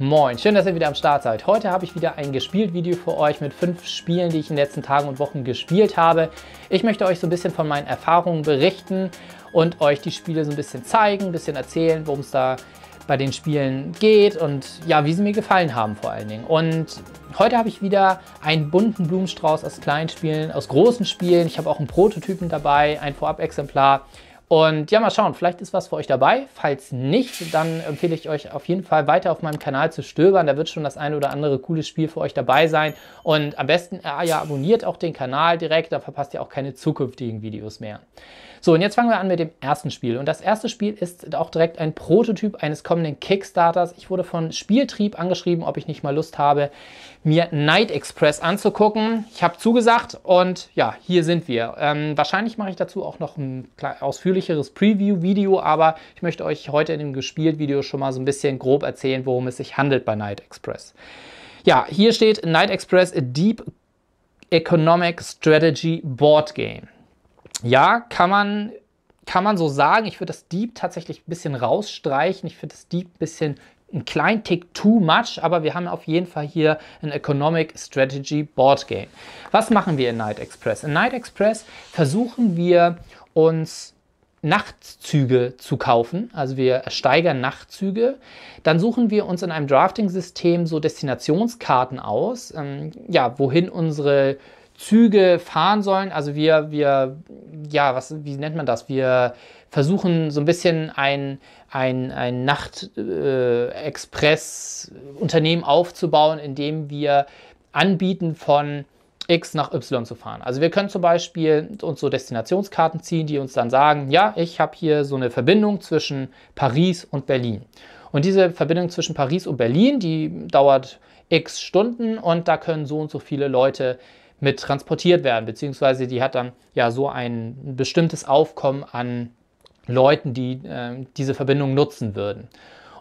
Moin, schön, dass ihr wieder am Start seid. Heute habe ich wieder ein Gespielt-Video für euch mit fünf Spielen, die ich in den letzten Tagen und Wochen gespielt habe. Ich möchte euch so ein bisschen von meinen Erfahrungen berichten und euch die Spiele so ein bisschen zeigen, ein bisschen erzählen, worum es da bei den Spielen geht und ja, wie sie mir gefallen haben vor allen Dingen. Und heute habe ich wieder einen bunten Blumenstrauß aus kleinen Spielen, aus großen Spielen. Ich habe auch einen Prototypen dabei, ein Vorab-Exemplar und ja, mal schauen, vielleicht ist was für euch dabei. Falls nicht, dann empfehle ich euch auf jeden Fall weiter auf meinem Kanal zu stöbern. Da wird schon das eine oder andere coole Spiel für euch dabei sein. Und am besten, ah ja, abonniert auch den Kanal direkt, da verpasst ihr auch keine zukünftigen Videos mehr. So, und jetzt fangen wir an mit dem ersten Spiel. Und das erste Spiel ist auch direkt ein Prototyp eines kommenden Kickstarters. Ich wurde von Spieltrieb angeschrieben, ob ich nicht mal Lust habe, mir Night Express anzugucken. Ich habe zugesagt und ja, hier sind wir. Ähm, wahrscheinlich mache ich dazu auch noch ein ausführlicheres Preview-Video, aber ich möchte euch heute in dem Gespielt-Video schon mal so ein bisschen grob erzählen, worum es sich handelt bei Night Express. Ja, hier steht Night Express Deep Economic Strategy Board Game ja, kann man, kann man so sagen. Ich würde das Deep tatsächlich ein bisschen rausstreichen. Ich finde das Deep ein bisschen ein klein Tick too much, aber wir haben auf jeden Fall hier ein Economic Strategy Board Game. Was machen wir in Night Express? In Night Express versuchen wir uns Nachtzüge zu kaufen, also wir steigern Nachtzüge. Dann suchen wir uns in einem Drafting-System so Destinationskarten aus, ähm, ja, wohin unsere Züge fahren sollen. Also wir, wir, ja, was, wie nennt man das? Wir versuchen so ein bisschen ein, ein, ein Nacht-Express-Unternehmen aufzubauen, indem wir anbieten von X nach Y zu fahren. Also wir können zum Beispiel uns so Destinationskarten ziehen, die uns dann sagen, ja, ich habe hier so eine Verbindung zwischen Paris und Berlin. Und diese Verbindung zwischen Paris und Berlin, die dauert x Stunden und da können so und so viele Leute äh, mit transportiert werden, beziehungsweise die hat dann ja so ein bestimmtes Aufkommen an Leuten, die äh, diese Verbindung nutzen würden.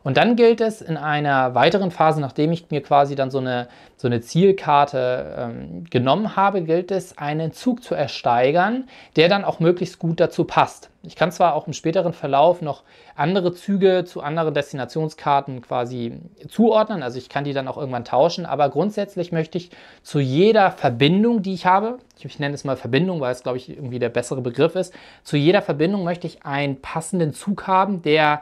Und dann gilt es in einer weiteren Phase, nachdem ich mir quasi dann so eine, so eine Zielkarte ähm, genommen habe, gilt es, einen Zug zu ersteigern, der dann auch möglichst gut dazu passt. Ich kann zwar auch im späteren Verlauf noch andere Züge zu anderen Destinationskarten quasi zuordnen, also ich kann die dann auch irgendwann tauschen, aber grundsätzlich möchte ich zu jeder Verbindung, die ich habe, ich nenne es mal Verbindung, weil es glaube ich irgendwie der bessere Begriff ist, zu jeder Verbindung möchte ich einen passenden Zug haben, der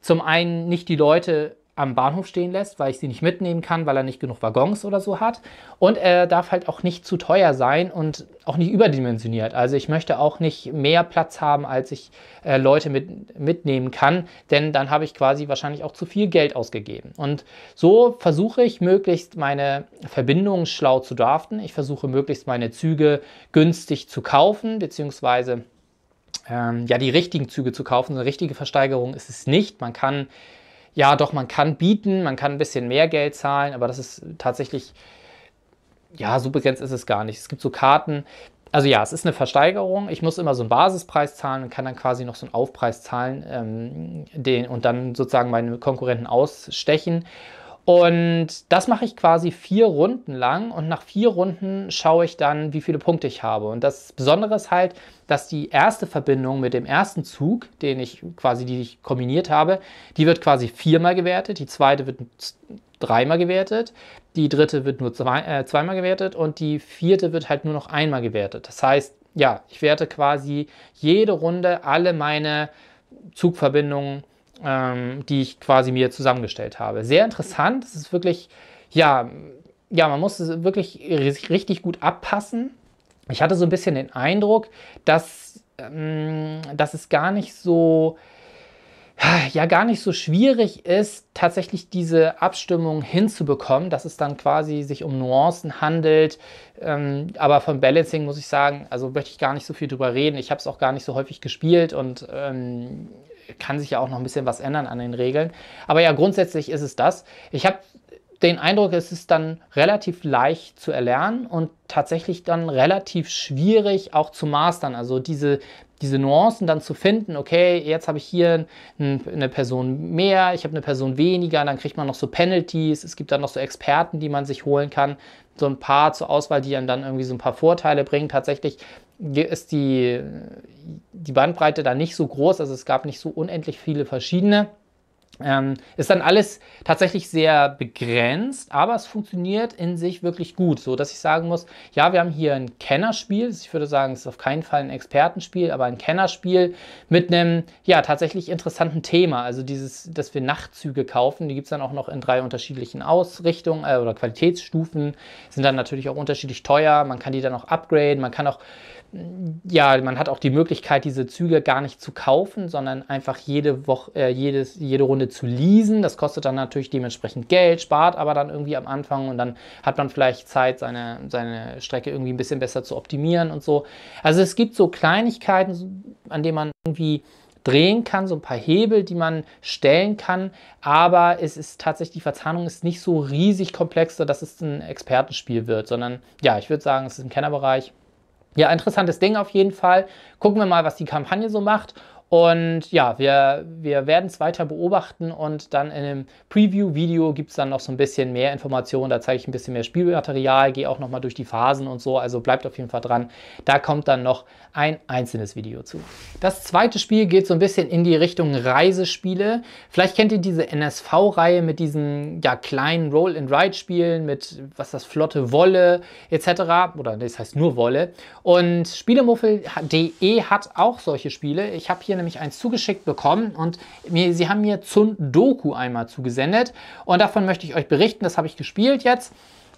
zum einen nicht die Leute am Bahnhof stehen lässt, weil ich sie nicht mitnehmen kann, weil er nicht genug Waggons oder so hat. Und er darf halt auch nicht zu teuer sein und auch nicht überdimensioniert. Also ich möchte auch nicht mehr Platz haben, als ich äh, Leute mit, mitnehmen kann, denn dann habe ich quasi wahrscheinlich auch zu viel Geld ausgegeben. Und so versuche ich möglichst meine Verbindungen schlau zu draften. Ich versuche möglichst meine Züge günstig zu kaufen, beziehungsweise ähm, ja, die richtigen Züge zu kaufen. Eine richtige Versteigerung ist es nicht. Man kann, ja doch, man kann bieten, man kann ein bisschen mehr Geld zahlen, aber das ist tatsächlich, ja, so begrenzt ist es gar nicht. Es gibt so Karten, also ja, es ist eine Versteigerung. Ich muss immer so einen Basispreis zahlen und kann dann quasi noch so einen Aufpreis zahlen ähm, den, und dann sozusagen meine Konkurrenten ausstechen. Und das mache ich quasi vier Runden lang und nach vier Runden schaue ich dann, wie viele Punkte ich habe. Und das Besondere ist halt, dass die erste Verbindung mit dem ersten Zug, den ich quasi, die ich kombiniert habe, die wird quasi viermal gewertet, die zweite wird dreimal gewertet, die dritte wird nur zwei, äh, zweimal gewertet und die vierte wird halt nur noch einmal gewertet. Das heißt, ja, ich werte quasi jede Runde alle meine Zugverbindungen ähm, die ich quasi mir zusammengestellt habe. Sehr interessant, es ist wirklich, ja, ja, man muss es wirklich richtig gut abpassen. Ich hatte so ein bisschen den Eindruck, dass, ähm, dass es gar nicht so, ja gar nicht so schwierig ist, tatsächlich diese Abstimmung hinzubekommen, dass es dann quasi sich um Nuancen handelt. Ähm, aber von Balancing muss ich sagen, also möchte ich gar nicht so viel drüber reden. Ich habe es auch gar nicht so häufig gespielt und ähm, kann sich ja auch noch ein bisschen was ändern an den Regeln. Aber ja, grundsätzlich ist es das. Ich habe den Eindruck, es ist dann relativ leicht zu erlernen und tatsächlich dann relativ schwierig auch zu mastern. Also diese, diese Nuancen dann zu finden, okay, jetzt habe ich hier eine Person mehr, ich habe eine Person weniger, dann kriegt man noch so Penalties, es gibt dann noch so Experten, die man sich holen kann, so ein paar zur Auswahl, die einem dann irgendwie so ein paar Vorteile bringen. Tatsächlich ist die, die Bandbreite da nicht so groß, also es gab nicht so unendlich viele verschiedene. Ähm, ist dann alles tatsächlich sehr begrenzt, aber es funktioniert in sich wirklich gut, so dass ich sagen muss, ja, wir haben hier ein Kennerspiel. Also ich würde sagen, es ist auf keinen Fall ein Expertenspiel, aber ein Kennerspiel mit einem ja tatsächlich interessanten Thema. Also dieses, dass wir Nachtzüge kaufen, die gibt es dann auch noch in drei unterschiedlichen Ausrichtungen äh, oder Qualitätsstufen, sind dann natürlich auch unterschiedlich teuer. Man kann die dann auch upgraden, man kann auch ja, man hat auch die Möglichkeit, diese Züge gar nicht zu kaufen, sondern einfach jede Woche, äh, jedes, jede Runde zu leasen. Das kostet dann natürlich dementsprechend Geld, spart aber dann irgendwie am Anfang und dann hat man vielleicht Zeit, seine, seine Strecke irgendwie ein bisschen besser zu optimieren und so. Also es gibt so Kleinigkeiten, an denen man irgendwie drehen kann, so ein paar Hebel, die man stellen kann, aber es ist tatsächlich, die Verzahnung ist nicht so riesig komplex, dass es ein Expertenspiel wird, sondern ja, ich würde sagen, es ist im Kennerbereich ja, interessantes Ding auf jeden Fall. Gucken wir mal, was die Kampagne so macht. Und ja, wir, wir werden es weiter beobachten und dann in einem Preview-Video gibt es dann noch so ein bisschen mehr Informationen. Da zeige ich ein bisschen mehr Spielmaterial, gehe auch nochmal durch die Phasen und so. Also bleibt auf jeden Fall dran. Da kommt dann noch ein einzelnes Video zu. Das zweite Spiel geht so ein bisschen in die Richtung Reisespiele. Vielleicht kennt ihr diese NSV-Reihe mit diesen ja, kleinen Roll-and-Ride-Spielen, mit was das flotte Wolle etc. Oder das heißt nur Wolle. Und Spielemuffel.de hat auch solche Spiele. Ich habe hier nämlich eins zugeschickt bekommen und mir, sie haben mir zum Doku einmal zugesendet und davon möchte ich euch berichten. Das habe ich gespielt jetzt.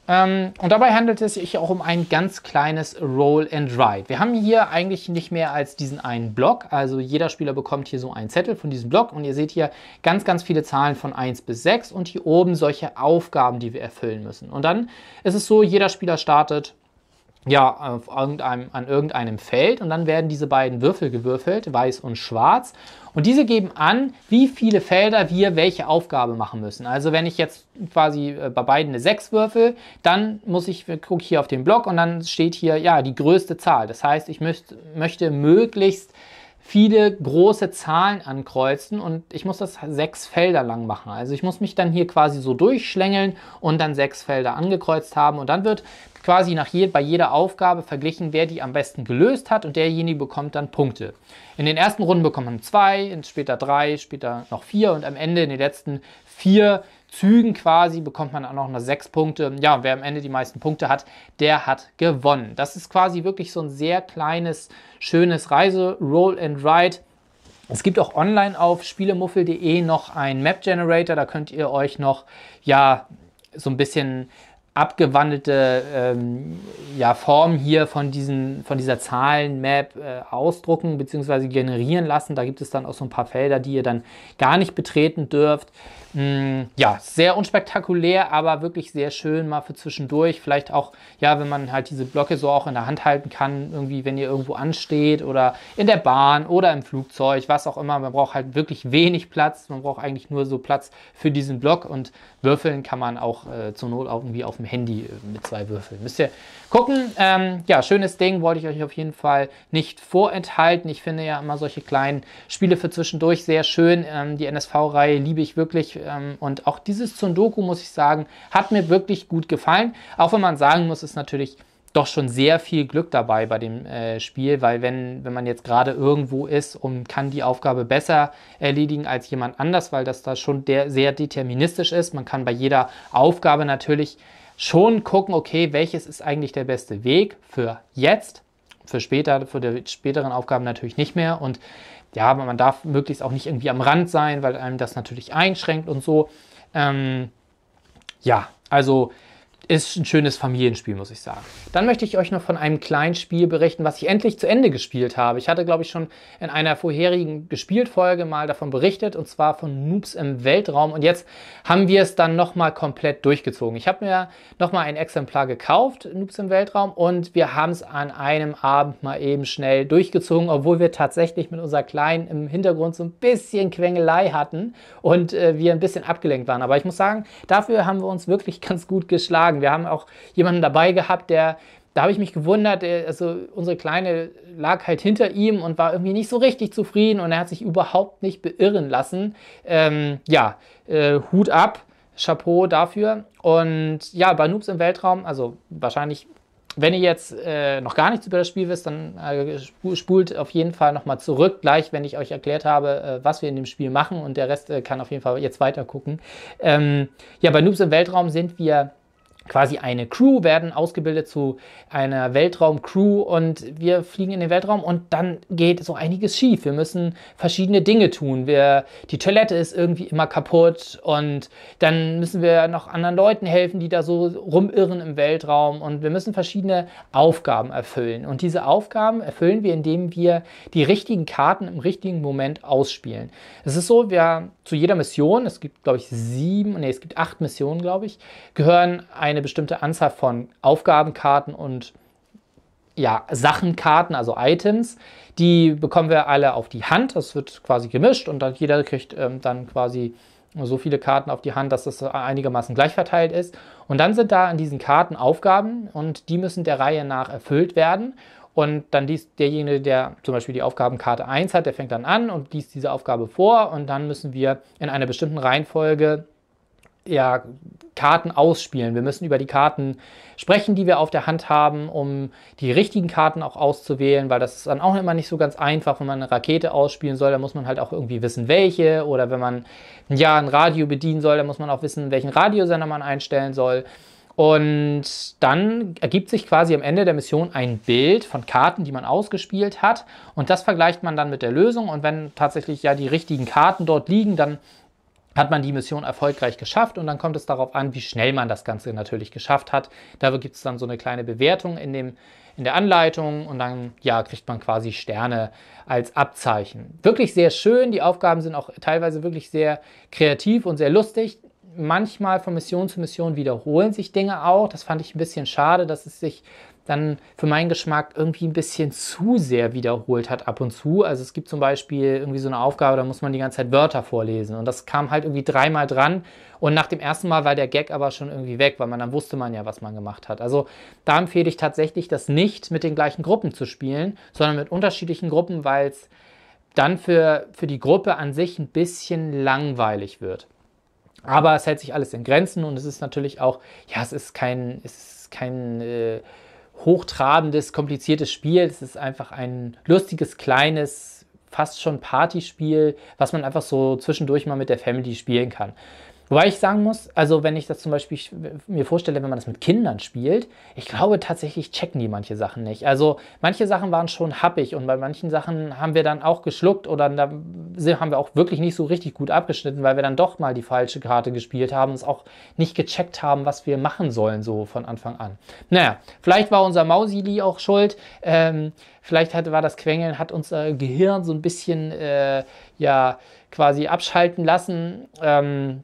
Ähm, und dabei handelt es sich auch um ein ganz kleines Roll and Ride. Wir haben hier eigentlich nicht mehr als diesen einen Block. Also jeder Spieler bekommt hier so einen Zettel von diesem Block und ihr seht hier ganz, ganz viele Zahlen von 1 bis 6 und hier oben solche Aufgaben, die wir erfüllen müssen. Und dann ist es so, jeder Spieler startet ja, auf irgendeinem, an irgendeinem Feld und dann werden diese beiden Würfel gewürfelt, weiß und schwarz. Und diese geben an, wie viele Felder wir welche Aufgabe machen müssen. Also wenn ich jetzt quasi äh, bei beiden eine 6 würfel, dann muss ich, gucke hier auf den Block und dann steht hier, ja, die größte Zahl. Das heißt, ich möcht, möchte möglichst viele große Zahlen ankreuzen und ich muss das sechs Felder lang machen. Also ich muss mich dann hier quasi so durchschlängeln und dann sechs Felder angekreuzt haben und dann wird quasi nach je, bei jeder Aufgabe verglichen, wer die am besten gelöst hat und derjenige bekommt dann Punkte. In den ersten Runden bekommt man zwei, später drei, später noch vier und am Ende in den letzten vier Zügen quasi bekommt man auch noch eine sechs Punkte. Ja, wer am Ende die meisten Punkte hat, der hat gewonnen. Das ist quasi wirklich so ein sehr kleines, schönes Reise, Roll and Ride. Es gibt auch online auf spielemuffel.de noch einen Map Generator, da könnt ihr euch noch ja so ein bisschen abgewandelte ähm, ja, Form hier von, diesen, von dieser Zahlenmap äh, ausdrucken bzw. generieren lassen. Da gibt es dann auch so ein paar Felder, die ihr dann gar nicht betreten dürft mh, mm, ja, sehr unspektakulär, aber wirklich sehr schön mal für zwischendurch. Vielleicht auch, ja, wenn man halt diese Blöcke so auch in der Hand halten kann, irgendwie, wenn ihr irgendwo ansteht oder in der Bahn oder im Flugzeug, was auch immer. Man braucht halt wirklich wenig Platz. Man braucht eigentlich nur so Platz für diesen Block und würfeln kann man auch äh, zur Not auch irgendwie auf dem Handy äh, mit zwei Würfeln. Müsst ihr gucken. Ähm, ja, schönes Ding, wollte ich euch auf jeden Fall nicht vorenthalten. Ich finde ja immer solche kleinen Spiele für zwischendurch sehr schön. Ähm, die NSV-Reihe liebe ich wirklich ähm, und auch dieses Zundoku, muss ich sagen, hat mir wirklich gut gefallen. Auch wenn man sagen muss, ist natürlich doch schon sehr viel Glück dabei bei dem äh, Spiel, weil wenn, wenn man jetzt gerade irgendwo ist und kann die Aufgabe besser erledigen als jemand anders, weil das da schon der, sehr deterministisch ist. Man kann bei jeder Aufgabe natürlich schon gucken, okay, welches ist eigentlich der beste Weg für jetzt, für später, für die späteren Aufgaben natürlich nicht mehr. Und ja, aber man darf möglichst auch nicht irgendwie am Rand sein, weil einem das natürlich einschränkt und so. Ähm, ja, also ist ein schönes Familienspiel, muss ich sagen. Dann möchte ich euch noch von einem kleinen Spiel berichten, was ich endlich zu Ende gespielt habe. Ich hatte, glaube ich, schon in einer vorherigen Gespielt-Folge mal davon berichtet, und zwar von Noobs im Weltraum. Und jetzt haben wir es dann nochmal komplett durchgezogen. Ich habe mir nochmal ein Exemplar gekauft, Noobs im Weltraum, und wir haben es an einem Abend mal eben schnell durchgezogen, obwohl wir tatsächlich mit unserer Kleinen im Hintergrund so ein bisschen Quengelei hatten und äh, wir ein bisschen abgelenkt waren. Aber ich muss sagen, dafür haben wir uns wirklich ganz gut geschlagen sagen. Wir haben auch jemanden dabei gehabt, der, da habe ich mich gewundert, äh, also unsere Kleine lag halt hinter ihm und war irgendwie nicht so richtig zufrieden und er hat sich überhaupt nicht beirren lassen. Ähm, ja, äh, Hut ab, Chapeau dafür. Und ja, bei Noobs im Weltraum, also wahrscheinlich wenn ihr jetzt äh, noch gar nichts über das Spiel wisst, dann äh, spult auf jeden Fall nochmal zurück, gleich wenn ich euch erklärt habe, äh, was wir in dem Spiel machen und der Rest äh, kann auf jeden Fall jetzt weiter gucken. Ähm, ja, bei Noobs im Weltraum sind wir quasi eine Crew, werden ausgebildet zu einer Weltraum-Crew und wir fliegen in den Weltraum und dann geht so einiges schief. Wir müssen verschiedene Dinge tun. Wir, die Toilette ist irgendwie immer kaputt und dann müssen wir noch anderen Leuten helfen, die da so rumirren im Weltraum und wir müssen verschiedene Aufgaben erfüllen. Und diese Aufgaben erfüllen wir, indem wir die richtigen Karten im richtigen Moment ausspielen. Es ist so, wir zu jeder Mission, es gibt glaube ich sieben, nee, es gibt acht Missionen, glaube ich, gehören eine eine bestimmte Anzahl von Aufgabenkarten und ja, Sachenkarten, also Items. Die bekommen wir alle auf die Hand. Das wird quasi gemischt und dann jeder kriegt ähm, dann quasi so viele Karten auf die Hand, dass das einigermaßen gleich verteilt ist. Und dann sind da an diesen Karten Aufgaben und die müssen der Reihe nach erfüllt werden. Und dann liest derjenige, der zum Beispiel die Aufgabenkarte 1 hat, der fängt dann an und liest diese Aufgabe vor. Und dann müssen wir in einer bestimmten Reihenfolge ja, Karten ausspielen. Wir müssen über die Karten sprechen, die wir auf der Hand haben, um die richtigen Karten auch auszuwählen, weil das ist dann auch immer nicht so ganz einfach, wenn man eine Rakete ausspielen soll, da muss man halt auch irgendwie wissen, welche. Oder wenn man ja ein Radio bedienen soll, dann muss man auch wissen, welchen Radiosender man einstellen soll. Und dann ergibt sich quasi am Ende der Mission ein Bild von Karten, die man ausgespielt hat. Und das vergleicht man dann mit der Lösung. Und wenn tatsächlich ja die richtigen Karten dort liegen, dann hat man die Mission erfolgreich geschafft und dann kommt es darauf an, wie schnell man das Ganze natürlich geschafft hat. Dafür gibt es dann so eine kleine Bewertung in, dem, in der Anleitung und dann ja, kriegt man quasi Sterne als Abzeichen. Wirklich sehr schön, die Aufgaben sind auch teilweise wirklich sehr kreativ und sehr lustig. Manchmal von Mission zu Mission wiederholen sich Dinge auch. Das fand ich ein bisschen schade, dass es sich dann für meinen Geschmack irgendwie ein bisschen zu sehr wiederholt hat ab und zu. Also es gibt zum Beispiel irgendwie so eine Aufgabe, da muss man die ganze Zeit Wörter vorlesen und das kam halt irgendwie dreimal dran und nach dem ersten Mal war der Gag aber schon irgendwie weg, weil man dann wusste man ja, was man gemacht hat. Also da empfehle ich tatsächlich, das nicht mit den gleichen Gruppen zu spielen, sondern mit unterschiedlichen Gruppen, weil es dann für, für die Gruppe an sich ein bisschen langweilig wird. Aber es hält sich alles in Grenzen und es ist natürlich auch, ja, es ist kein, es ist kein äh, hochtrabendes, kompliziertes Spiel. Es ist einfach ein lustiges, kleines, fast schon Partyspiel, was man einfach so zwischendurch mal mit der Family spielen kann. Wobei ich sagen muss, also wenn ich das zum Beispiel mir vorstelle, wenn man das mit Kindern spielt, ich glaube tatsächlich checken die manche Sachen nicht. Also manche Sachen waren schon happig und bei manchen Sachen haben wir dann auch geschluckt oder da haben wir auch wirklich nicht so richtig gut abgeschnitten, weil wir dann doch mal die falsche Karte gespielt haben und es auch nicht gecheckt haben, was wir machen sollen, so von Anfang an. Naja, vielleicht war unser Mausili auch schuld. Ähm, vielleicht hat, war das Quengeln, hat unser Gehirn so ein bisschen äh, ja quasi abschalten lassen. Ähm,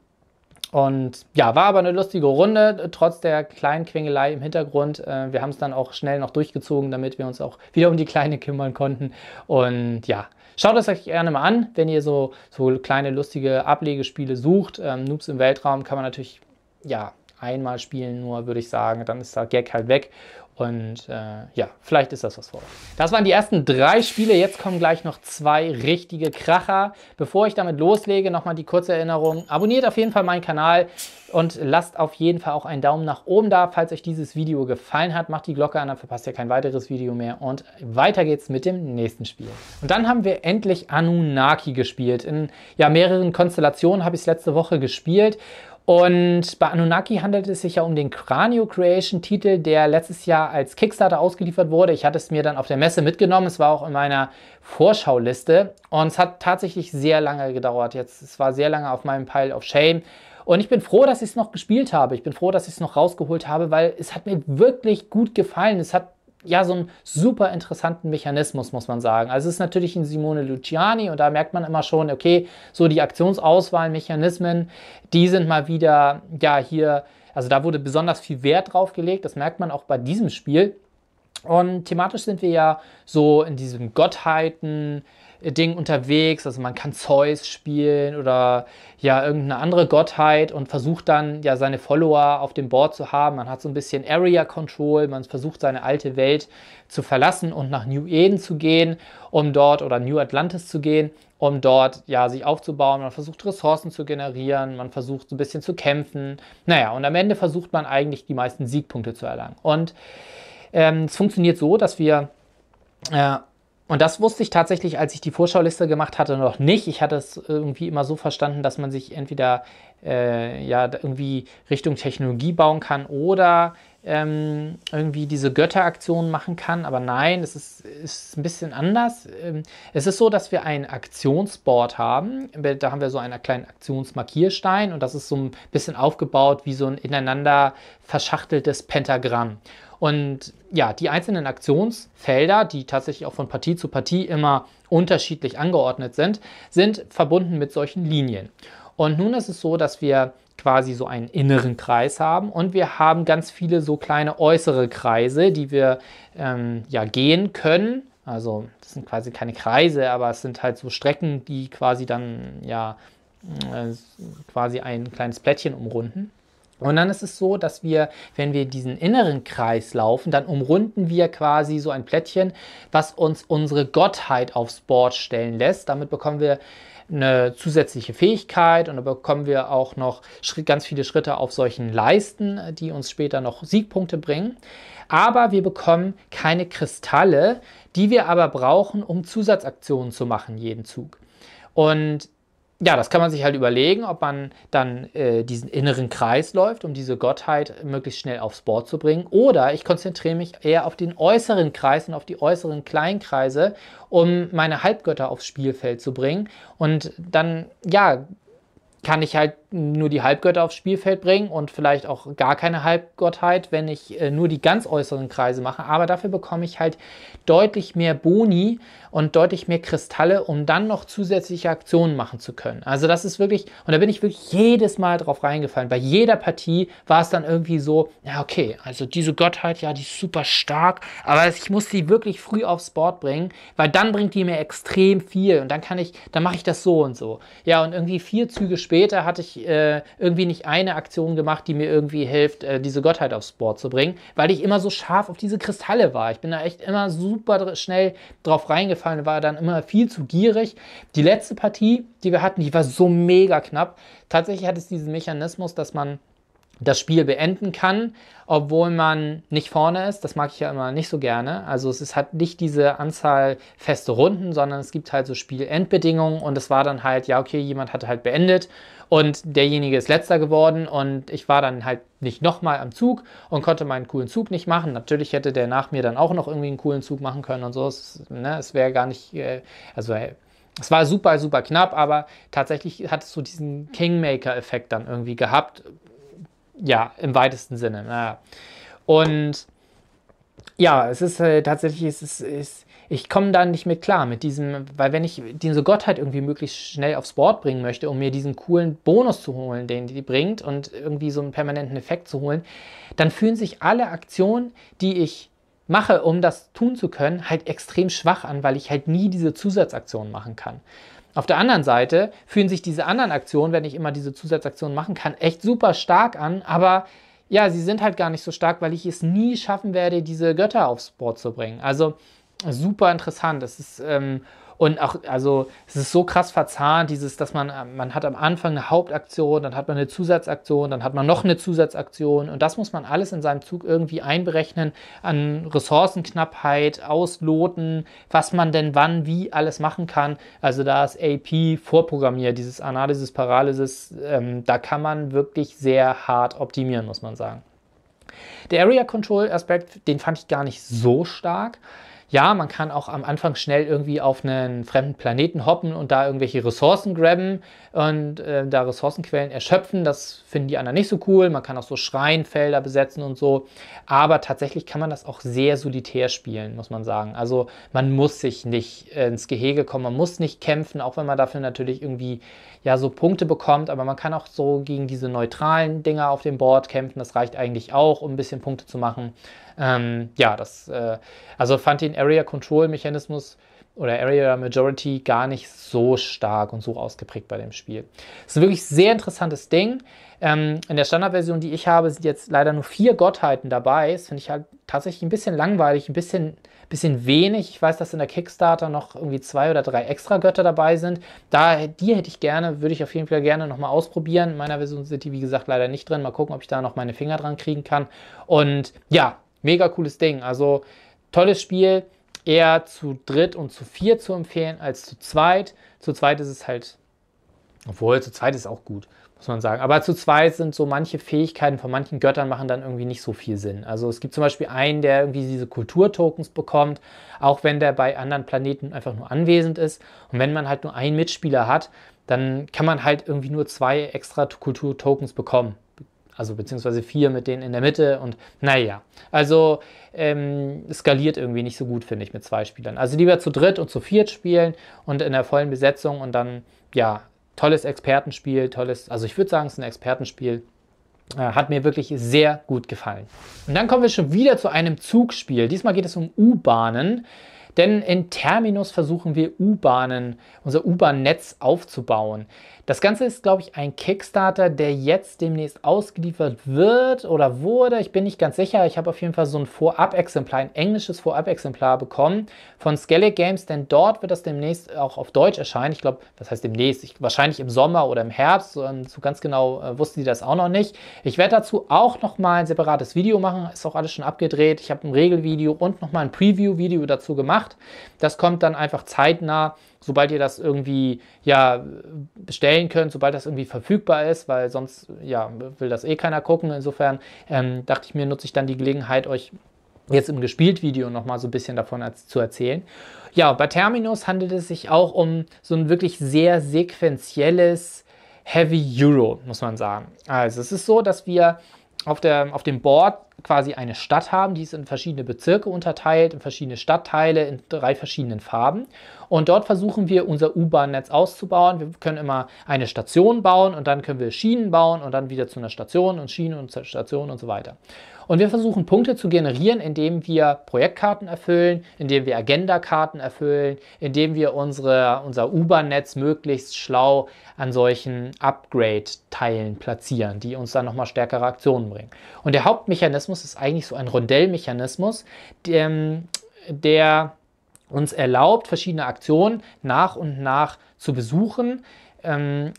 und ja, war aber eine lustige Runde, trotz der kleinen Quengelei im Hintergrund. Äh, wir haben es dann auch schnell noch durchgezogen, damit wir uns auch wieder um die Kleine kümmern konnten. Und ja, schaut es euch gerne mal an, wenn ihr so, so kleine lustige Ablegespiele sucht. Ähm, Noobs im Weltraum kann man natürlich, ja, einmal spielen nur, würde ich sagen. Dann ist der Gag halt weg. Und äh, ja, vielleicht ist das was vor. Das waren die ersten drei Spiele. Jetzt kommen gleich noch zwei richtige Kracher. Bevor ich damit loslege, nochmal die kurze Erinnerung. Abonniert auf jeden Fall meinen Kanal und lasst auf jeden Fall auch einen Daumen nach oben da, falls euch dieses Video gefallen hat. Macht die Glocke an, dann verpasst ihr kein weiteres Video mehr. Und weiter geht's mit dem nächsten Spiel. Und dann haben wir endlich Anunnaki gespielt. In ja, mehreren Konstellationen habe ich es letzte Woche gespielt. Und bei Anunnaki handelt es sich ja um den Cranio Creation Titel, der letztes Jahr als Kickstarter ausgeliefert wurde. Ich hatte es mir dann auf der Messe mitgenommen. Es war auch in meiner Vorschauliste. Und es hat tatsächlich sehr lange gedauert. Jetzt, es war sehr lange auf meinem Pile of Shame. Und ich bin froh, dass ich es noch gespielt habe. Ich bin froh, dass ich es noch rausgeholt habe, weil es hat mir wirklich gut gefallen. Es hat ja, so einen super interessanten Mechanismus, muss man sagen. Also es ist natürlich in Simone Luciani und da merkt man immer schon, okay, so die Aktionsauswahlmechanismen, die sind mal wieder, ja, hier, also da wurde besonders viel Wert drauf gelegt, das merkt man auch bei diesem Spiel. Und thematisch sind wir ja so in diesem Gottheiten, Ding unterwegs. Also man kann Zeus spielen oder ja irgendeine andere Gottheit und versucht dann ja seine Follower auf dem Board zu haben. Man hat so ein bisschen Area Control, man versucht seine alte Welt zu verlassen und nach New Eden zu gehen, um dort oder New Atlantis zu gehen, um dort ja sich aufzubauen. Man versucht Ressourcen zu generieren, man versucht so ein bisschen zu kämpfen. Naja, und am Ende versucht man eigentlich die meisten Siegpunkte zu erlangen. Und ähm, es funktioniert so, dass wir äh, und das wusste ich tatsächlich, als ich die Vorschauliste gemacht hatte, noch nicht. Ich hatte es irgendwie immer so verstanden, dass man sich entweder äh, ja, irgendwie Richtung Technologie bauen kann oder ähm, irgendwie diese Götteraktionen machen kann. Aber nein, es ist, ist ein bisschen anders. Ähm, es ist so, dass wir ein Aktionsboard haben. Da haben wir so einen kleinen Aktionsmarkierstein und das ist so ein bisschen aufgebaut wie so ein ineinander verschachteltes Pentagramm. Und ja, die einzelnen Aktionsfelder, die tatsächlich auch von Partie zu Partie immer unterschiedlich angeordnet sind, sind verbunden mit solchen Linien. Und nun ist es so, dass wir quasi so einen inneren Kreis haben und wir haben ganz viele so kleine äußere Kreise, die wir ähm, ja gehen können. Also das sind quasi keine Kreise, aber es sind halt so Strecken, die quasi dann ja äh, quasi ein kleines Plättchen umrunden. Und dann ist es so, dass wir, wenn wir diesen inneren Kreis laufen, dann umrunden wir quasi so ein Plättchen, was uns unsere Gottheit aufs Board stellen lässt. Damit bekommen wir eine zusätzliche Fähigkeit und da bekommen wir auch noch ganz viele Schritte auf solchen Leisten, die uns später noch Siegpunkte bringen. Aber wir bekommen keine Kristalle, die wir aber brauchen, um Zusatzaktionen zu machen jeden Zug. Und ja, das kann man sich halt überlegen, ob man dann äh, diesen inneren Kreis läuft, um diese Gottheit möglichst schnell aufs Board zu bringen. Oder ich konzentriere mich eher auf den äußeren Kreis und auf die äußeren Kleinkreise, um meine Halbgötter aufs Spielfeld zu bringen. Und dann, ja, kann ich halt nur die Halbgötter aufs Spielfeld bringen und vielleicht auch gar keine Halbgottheit, wenn ich äh, nur die ganz äußeren Kreise mache. Aber dafür bekomme ich halt deutlich mehr Boni und deutlich mehr Kristalle, um dann noch zusätzliche Aktionen machen zu können. Also das ist wirklich, und da bin ich wirklich jedes Mal drauf reingefallen. Bei jeder Partie war es dann irgendwie so, ja okay, also diese Gottheit, ja, die ist super stark, aber ich muss sie wirklich früh aufs Board bringen, weil dann bringt die mir extrem viel und dann kann ich, dann mache ich das so und so. Ja, und irgendwie vier Züge später hatte ich äh, irgendwie nicht eine Aktion gemacht, die mir irgendwie hilft, äh, diese Gottheit aufs Board zu bringen, weil ich immer so scharf auf diese Kristalle war. Ich bin da echt immer super schnell drauf reingefallen, war dann immer viel zu gierig. Die letzte Partie, die wir hatten, die war so mega knapp. Tatsächlich hat es diesen Mechanismus, dass man das Spiel beenden kann, obwohl man nicht vorne ist. Das mag ich ja immer nicht so gerne. Also es ist, hat nicht diese Anzahl feste Runden, sondern es gibt halt so Spielendbedingungen und es war dann halt, ja, okay, jemand hat halt beendet und derjenige ist letzter geworden und ich war dann halt nicht nochmal am Zug und konnte meinen coolen Zug nicht machen. Natürlich hätte der nach mir dann auch noch irgendwie einen coolen Zug machen können und so. Es, ne, es wäre gar nicht, äh, also äh, es war super, super knapp, aber tatsächlich hat es so diesen Kingmaker-Effekt dann irgendwie gehabt ja, im weitesten Sinne. Naja. Und ja, es ist äh, tatsächlich, es ist, ist ich komme da nicht mit klar, mit diesem, weil wenn ich diese Gottheit irgendwie möglichst schnell aufs Board bringen möchte, um mir diesen coolen Bonus zu holen, den die bringt und irgendwie so einen permanenten Effekt zu holen, dann fühlen sich alle Aktionen, die ich mache, um das tun zu können, halt extrem schwach an, weil ich halt nie diese Zusatzaktion machen kann. Auf der anderen Seite fühlen sich diese anderen Aktionen, wenn ich immer diese Zusatzaktionen machen kann, echt super stark an, aber ja, sie sind halt gar nicht so stark, weil ich es nie schaffen werde, diese Götter aufs Board zu bringen. Also super interessant. Das ist ähm, und auch, also es ist so krass verzahnt, dieses, dass man, äh, man hat am Anfang eine Hauptaktion, dann hat man eine Zusatzaktion, dann hat man noch eine Zusatzaktion und das muss man alles in seinem Zug irgendwie einberechnen, an Ressourcenknappheit, ausloten, was man denn wann, wie alles machen kann. Also da ist AP vorprogrammiert, dieses Analysis Paralysis, ähm, da kann man wirklich sehr hart optimieren, muss man sagen. Der Area Control Aspekt, den fand ich gar nicht so stark. Ja, man kann auch am Anfang schnell irgendwie auf einen fremden Planeten hoppen und da irgendwelche Ressourcen graben und äh, da Ressourcenquellen erschöpfen. Das finden die anderen nicht so cool. Man kann auch so Schreinfelder besetzen und so. Aber tatsächlich kann man das auch sehr solitär spielen, muss man sagen. Also man muss sich nicht äh, ins Gehege kommen, man muss nicht kämpfen, auch wenn man dafür natürlich irgendwie ja so Punkte bekommt. Aber man kann auch so gegen diese neutralen Dinger auf dem Board kämpfen. Das reicht eigentlich auch, um ein bisschen Punkte zu machen. Ähm, ja, das, äh, also fand den Area Control Mechanismus oder Area Majority gar nicht so stark und so ausgeprägt bei dem Spiel. Es ist ein wirklich sehr interessantes Ding. Ähm, in der Standardversion, die ich habe, sind jetzt leider nur vier Gottheiten dabei. Das finde ich halt tatsächlich ein bisschen langweilig, ein bisschen, bisschen wenig. Ich weiß, dass in der Kickstarter noch irgendwie zwei oder drei extra Götter dabei sind. Da, die hätte ich gerne, würde ich auf jeden Fall gerne nochmal ausprobieren. In meiner Version sind die, wie gesagt, leider nicht drin. Mal gucken, ob ich da noch meine Finger dran kriegen kann. Und ja, mega cooles Ding. Also tolles Spiel, eher zu dritt und zu vier zu empfehlen als zu zweit. Zu zweit ist es halt, obwohl zu zweit ist auch gut, muss man sagen. Aber zu zweit sind so manche Fähigkeiten von manchen Göttern machen dann irgendwie nicht so viel Sinn. Also es gibt zum Beispiel einen, der irgendwie diese Kulturtokens bekommt, auch wenn der bei anderen Planeten einfach nur anwesend ist. Und wenn man halt nur einen Mitspieler hat, dann kann man halt irgendwie nur zwei extra Kulturtokens bekommen also beziehungsweise vier mit denen in der Mitte und naja, also ähm, skaliert irgendwie nicht so gut, finde ich, mit zwei Spielern. Also lieber zu dritt und zu viert spielen und in der vollen Besetzung und dann, ja, tolles Expertenspiel, tolles, also ich würde sagen, es ist ein Expertenspiel. Äh, hat mir wirklich sehr gut gefallen. Und dann kommen wir schon wieder zu einem Zugspiel. Diesmal geht es um U-Bahnen. Denn in Terminus versuchen wir U-Bahnen, unser U-Bahn-Netz aufzubauen. Das Ganze ist, glaube ich, ein Kickstarter, der jetzt demnächst ausgeliefert wird oder wurde. Ich bin nicht ganz sicher. Ich habe auf jeden Fall so ein Vorab-Exemplar, ein englisches Vorab-Exemplar bekommen von Skellig Games, denn dort wird das demnächst auch auf Deutsch erscheinen. Ich glaube, das heißt demnächst, ich, wahrscheinlich im Sommer oder im Herbst. So, ähm, so ganz genau äh, wussten die das auch noch nicht. Ich werde dazu auch nochmal ein separates Video machen. Ist auch alles schon abgedreht. Ich habe ein Regelvideo und nochmal ein Preview-Video dazu gemacht. Das kommt dann einfach zeitnah sobald ihr das irgendwie ja, bestellen könnt, sobald das irgendwie verfügbar ist, weil sonst ja, will das eh keiner gucken. Insofern ähm, dachte ich mir, nutze ich dann die Gelegenheit, euch jetzt im Gespielt-Video noch mal so ein bisschen davon als, zu erzählen. Ja, bei Terminus handelt es sich auch um so ein wirklich sehr sequenzielles Heavy Euro, muss man sagen. Also es ist so, dass wir auf, der, auf dem Board quasi eine Stadt haben, die ist in verschiedene Bezirke unterteilt, in verschiedene Stadtteile, in drei verschiedenen Farben. Und dort versuchen wir, unser U-Bahn-Netz auszubauen. Wir können immer eine Station bauen und dann können wir Schienen bauen und dann wieder zu einer Station und Schienen und Station und so weiter. Und wir versuchen Punkte zu generieren, indem wir Projektkarten erfüllen, indem wir Agendakarten erfüllen, indem wir unsere, unser U-Bahn-Netz möglichst schlau an solchen Upgrade-Teilen platzieren, die uns dann nochmal stärkere Aktionen bringen. Und der Hauptmechanismus ist eigentlich so ein Rondellmechanismus, der, der uns erlaubt, verschiedene Aktionen nach und nach zu besuchen ähm,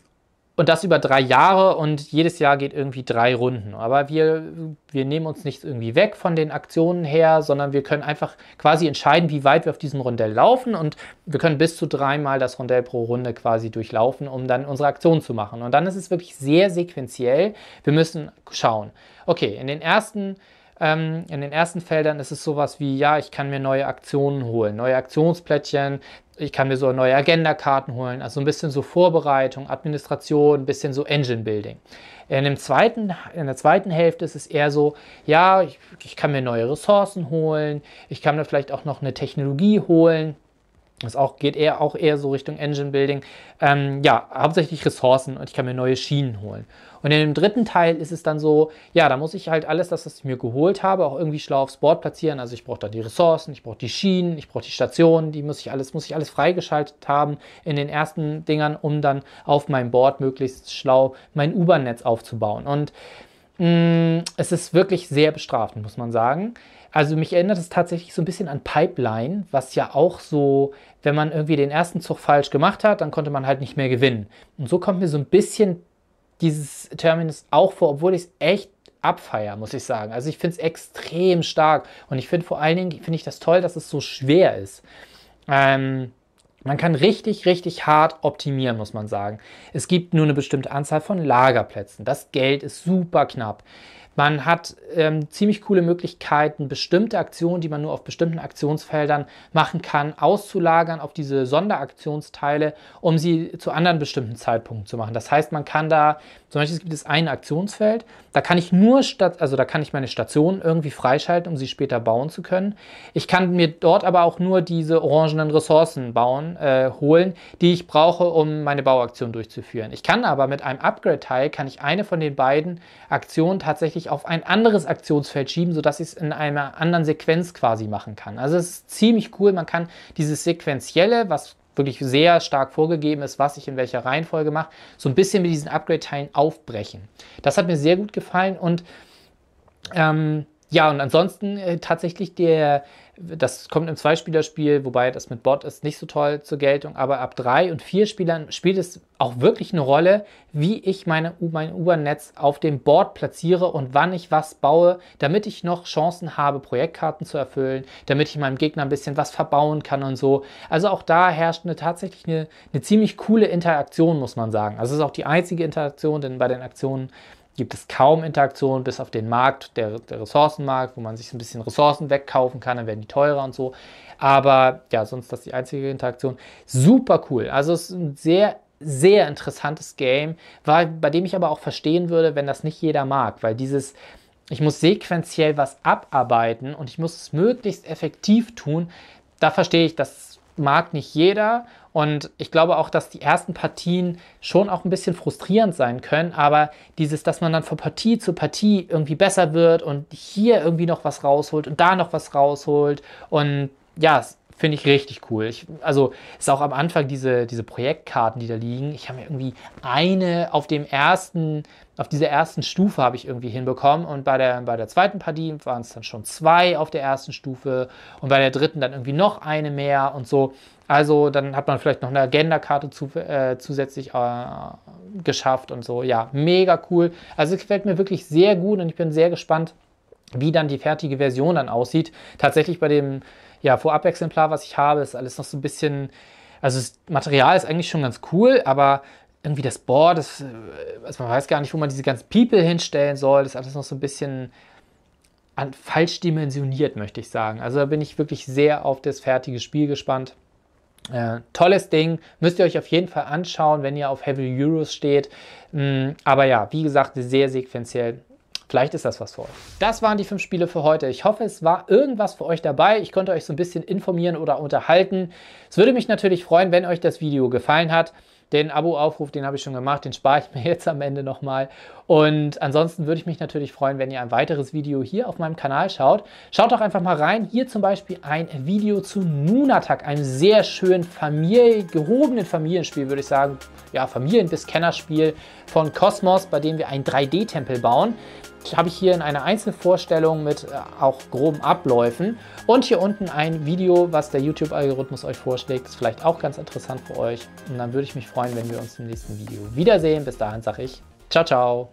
und das über drei Jahre und jedes Jahr geht irgendwie drei Runden. Aber wir, wir nehmen uns nichts irgendwie weg von den Aktionen her, sondern wir können einfach quasi entscheiden, wie weit wir auf diesem Rondell laufen und wir können bis zu dreimal das Rondell pro Runde quasi durchlaufen, um dann unsere Aktion zu machen. Und dann ist es wirklich sehr sequenziell. Wir müssen schauen. Okay, in den ersten ähm, in den ersten Feldern ist es sowas wie, ja, ich kann mir neue Aktionen holen, neue Aktionsplättchen, ich kann mir so neue Agenda-Karten holen, also ein bisschen so Vorbereitung, Administration, ein bisschen so Engine-Building. In, in der zweiten Hälfte ist es eher so, ja, ich, ich kann mir neue Ressourcen holen, ich kann mir vielleicht auch noch eine Technologie holen. Das auch, geht eher, auch eher so Richtung Engine Building. Ähm, ja, hauptsächlich Ressourcen und ich kann mir neue Schienen holen. Und in dem dritten Teil ist es dann so, ja, da muss ich halt alles, das, was ich mir geholt habe, auch irgendwie schlau aufs Board platzieren. Also ich brauche dann die Ressourcen, ich brauche die Schienen, ich brauche die Stationen, die muss ich alles, muss ich alles freigeschaltet haben in den ersten Dingern, um dann auf meinem Board möglichst schlau mein U-Bahn-Netz aufzubauen. Und mh, mm, es ist wirklich sehr bestrafend, muss man sagen. Also mich erinnert es tatsächlich so ein bisschen an Pipeline, was ja auch so, wenn man irgendwie den ersten Zug falsch gemacht hat, dann konnte man halt nicht mehr gewinnen. Und so kommt mir so ein bisschen dieses Terminus auch vor, obwohl ich es echt abfeier, muss ich sagen. Also ich finde es extrem stark und ich finde vor allen Dingen, finde ich das toll, dass es so schwer ist. Ähm, man kann richtig, richtig hart optimieren, muss man sagen. Es gibt nur eine bestimmte Anzahl von Lagerplätzen. Das Geld ist super knapp. Man hat ähm, ziemlich coole Möglichkeiten, bestimmte Aktionen, die man nur auf bestimmten Aktionsfeldern machen kann, auszulagern auf diese Sonderaktionsteile, um sie zu anderen bestimmten Zeitpunkten zu machen. Das heißt, man kann da, zum Beispiel gibt es ein Aktionsfeld, da kann ich nur statt, also da kann ich meine Stationen irgendwie freischalten, um sie später bauen zu können. Ich kann mir dort aber auch nur diese orangenen Ressourcen bauen, äh, holen, die ich brauche, um meine Bauaktion durchzuführen. Ich kann aber mit einem Upgrade-Teil, kann ich eine von den beiden Aktionen tatsächlich gleichzeitig auf ein anderes Aktionsfeld schieben, sodass ich es in einer anderen Sequenz quasi machen kann. Also es ist ziemlich cool, man kann dieses Sequenzielle, was wirklich sehr stark vorgegeben ist, was ich in welcher Reihenfolge mache, so ein bisschen mit diesen Upgrade-Teilen aufbrechen. Das hat mir sehr gut gefallen und ähm, ja, und ansonsten äh, tatsächlich der, das kommt im Zweispielerspiel, wobei das mit Bot ist nicht so toll zur Geltung, aber ab drei und vier Spielern spielt es auch wirklich eine Rolle, wie ich meine, mein U-Bahn-Netz auf dem Board platziere und wann ich was baue, damit ich noch Chancen habe, Projektkarten zu erfüllen, damit ich meinem Gegner ein bisschen was verbauen kann und so. Also auch da herrscht eine, tatsächlich eine, eine ziemlich coole Interaktion, muss man sagen. Also es ist auch die einzige Interaktion, denn bei den Aktionen gibt es kaum Interaktion, bis auf den Markt, der, der, Ressourcenmarkt, wo man sich ein bisschen Ressourcen wegkaufen kann, dann werden die teurer und so. Aber ja, sonst das die einzige Interaktion. Super cool. Also es ist ein sehr, sehr interessantes Game, weil, bei dem ich aber auch verstehen würde, wenn das nicht jeder mag, weil dieses, ich muss sequenziell was abarbeiten und ich muss es möglichst effektiv tun, da verstehe ich, das mag nicht jeder und ich glaube auch, dass die ersten Partien schon auch ein bisschen frustrierend sein können, aber dieses, dass man dann von Partie zu Partie irgendwie besser wird und hier irgendwie noch was rausholt und da noch was rausholt und ja, finde ich richtig cool. Ich, also ist auch am Anfang diese, diese Projektkarten, die da liegen. Ich habe mir irgendwie eine auf dem ersten auf dieser ersten Stufe habe ich irgendwie hinbekommen und bei der, bei der zweiten Partie waren es dann schon zwei auf der ersten Stufe und bei der dritten dann irgendwie noch eine mehr und so. Also dann hat man vielleicht noch eine Agenda-Karte zu, äh, zusätzlich äh, geschafft und so. Ja, mega cool. Also es gefällt mir wirklich sehr gut und ich bin sehr gespannt, wie dann die fertige Version dann aussieht. Tatsächlich bei dem ja, Vorab-Exemplar, was ich habe, ist alles noch so ein bisschen also das Material ist eigentlich schon ganz cool, aber irgendwie das Board, das, äh, also man weiß gar nicht, wo man diese ganzen People hinstellen soll, das ist alles noch so ein bisschen an, falsch dimensioniert, möchte ich sagen. Also da bin ich wirklich sehr auf das fertige Spiel gespannt. Äh, tolles Ding, müsst ihr euch auf jeden Fall anschauen, wenn ihr auf Heavy Euros steht. Mm, aber ja, wie gesagt, sehr sequenziell. Vielleicht ist das was für euch. Das waren die fünf Spiele für heute. Ich hoffe, es war irgendwas für euch dabei. Ich konnte euch so ein bisschen informieren oder unterhalten. Es würde mich natürlich freuen, wenn euch das Video gefallen hat. Den Abo-Aufruf, den habe ich schon gemacht, den spare ich mir jetzt am Ende nochmal. Und ansonsten würde ich mich natürlich freuen, wenn ihr ein weiteres Video hier auf meinem Kanal schaut. Schaut doch einfach mal rein. Hier zum Beispiel ein Video zu Nunatak, einem sehr schönen Familie, gehobenen Familienspiel, würde ich sagen. Ja, Familien- bis Kennerspiel von Cosmos, bei dem wir einen 3D-Tempel bauen habe ich hier in einer Einzelvorstellung mit äh, auch groben Abläufen und hier unten ein Video, was der YouTube-Algorithmus euch vorschlägt, ist vielleicht auch ganz interessant für euch und dann würde ich mich freuen, wenn wir uns im nächsten Video wiedersehen. Bis dahin sage ich, ciao, ciao!